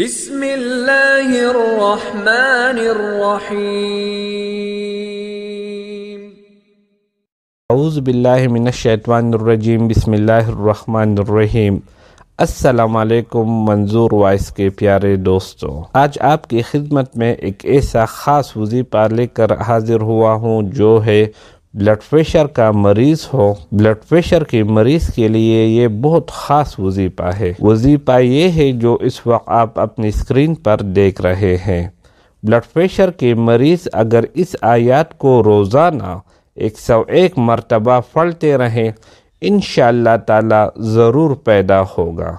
بسم اللہ الرحمن الرحیم اعوذ باللہ من الشیطان الرجیم بسم اللہ الرحمن الرحیم السلام علیکم منظور وائس کے پیارے دوستوں آج آپ کی خدمت میں ایک ایسا خاص وظیفہ لے کر حاضر ہوا ہوں جو ہے بلڈ پریشر کا مریض ہو بلڈ پریشر کے مریض کے لیے یہ بہت خاص وظیفہ ہے وظیفہ یہ ہے جو اس وقت آپ اپنی اسکرین پر دیکھ رہے ہیں بلڈ پریشر کے مریض اگر اس آیات کو روزانہ ایک سو ایک مرتبہ پڑھتے رہیں انشاءاللہ تعالی ضرور پیدا ہوگا